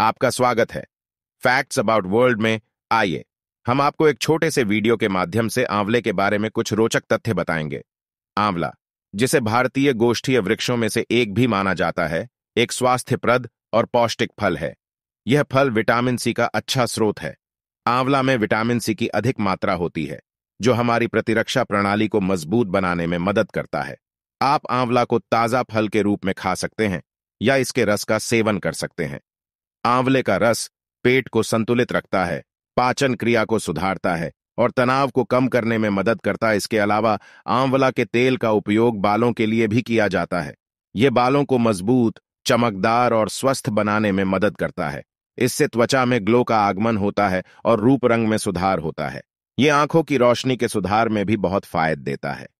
आपका स्वागत है फैक्ट्स अबाउट वर्ल्ड में आइए हम आपको एक छोटे से वीडियो के माध्यम से आंवले के बारे में कुछ रोचक तथ्य बताएंगे आंवला जिसे भारतीय गोष्ठीय वृक्षों में से एक भी माना जाता है एक स्वास्थ्यप्रद और पौष्टिक फल है यह फल विटामिन सी का अच्छा स्रोत है आंवला में विटामिन सी की अधिक मात्रा होती है जो हमारी प्रतिरक्षा प्रणाली को मजबूत बनाने में मदद करता है आप आंवला को ताज़ा फल के रूप में खा सकते हैं या इसके रस का सेवन कर सकते हैं आंवले का रस पेट को संतुलित रखता है पाचन क्रिया को सुधारता है और तनाव को कम करने में मदद करता है इसके अलावा आंवला के तेल का उपयोग बालों के लिए भी किया जाता है ये बालों को मजबूत चमकदार और स्वस्थ बनाने में मदद करता है इससे त्वचा में ग्लो का आगमन होता है और रूप रंग में सुधार होता है ये आंखों की रोशनी के सुधार में भी बहुत फायद देता है